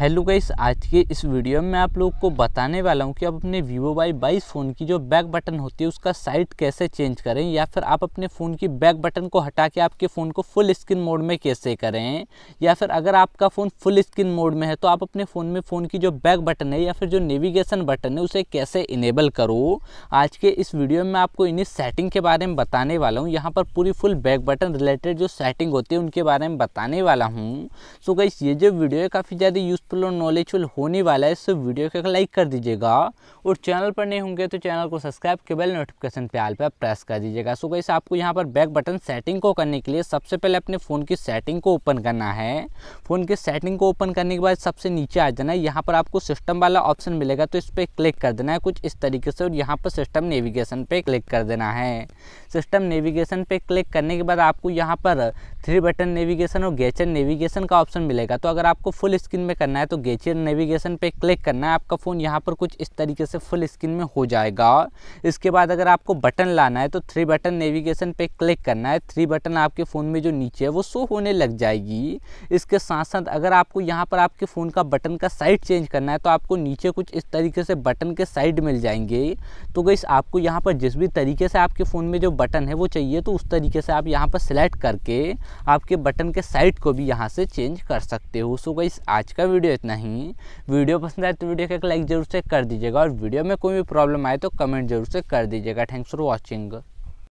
hello guys आज के इस वीडियो में मैं आप लोग को बताने वाला हूं कि आप अपने वीवो वाई बाईस फ़ोन की जो बैक बटन होती है उसका साइट कैसे चेंज करें या फिर आप अपने फ़ोन की बैक बटन को हटा के आपके फ़ोन को फुल स्क्रीन मोड में कैसे करें या फिर अगर आपका फ़ोन फुल स्क्रीन मोड में है तो आप अपने फ़ोन में फ़ोन की जो बैक बटन है या फिर जो नेविगेशन बटन है उसे कैसे इनेबल करो आज के इस वीडियो में आपको इन्हीं सेटिंग के बारे में बताने वाला हूँ यहाँ पर पूरी फुल बैक बटन रिलेटेड जो सेटिंग होती है उनके बारे में बताने वाला हूँ सो गाइस ये जो वीडियो है काफ़ी ज़्यादा यूज हेल्पफुल नॉलेजफुल होने वाला है इससे वीडियो को लाइक कर दीजिएगा और चैनल पर नहीं होंगे तो चैनल को सब्सक्राइब के बेल नोटिफिकेशन पे आल पर प्रेस कर दीजिएगा सो गई आपको यहाँ पर बैक बटन सेटिंग को करने के लिए सबसे पहले अपने फ़ोन की सेटिंग को ओपन करना है फ़ोन की सेटिंग को ओपन करने के बाद सबसे नीचे आ जाना है यहाँ पर आपको सिस्टम वाला ऑप्शन मिलेगा तो इस पर क्लिक कर देना है कुछ इस तरीके से और यहाँ पर सिस्टम नेविगेशन पर क्लिक कर देना है सिस्टम नेविगेशन पे क्लिक करने के बाद आपको यहाँ पर थ्री बटन नेविगेशन और गेचर नेविगेशन का ऑप्शन मिलेगा तो अगर आपको फुल स्क्रीन में करना है तो गेचर नेविगेशन पे क्लिक करना है आपका फ़ोन यहाँ पर कुछ इस तरीके से फुल स्क्रीन में हो जाएगा इसके बाद अगर आपको बटन लाना है तो थ्री बटन नेविगेशन पे क्लिक करना है थ्री बटन आपके फ़ोन में जो नीचे है वो शो होने लग जाएगी इसके साथ साथ अगर आपको यहाँ पर आपके फ़ोन का बटन का साइड चेंज करना है तो आपको नीचे कुछ इस तरीके से बटन के साइड मिल जाएंगे तो गई आपको यहाँ पर जिस भी तरीके से आपके फ़ोन में जो बटन है वो चाहिए तो उस तरीके से आप यहाँ पर सिलेक्ट करके आपके बटन के साइड को भी यहाँ से चेंज कर सकते हो सो गई आज का वीडियो इतना ही वीडियो पसंद आए तो वीडियो का एक लाइक जरूर से कर दीजिएगा और वीडियो में कोई भी प्रॉब्लम आए तो कमेंट जरूर से कर दीजिएगा थैंक्स फॉर वॉचिंग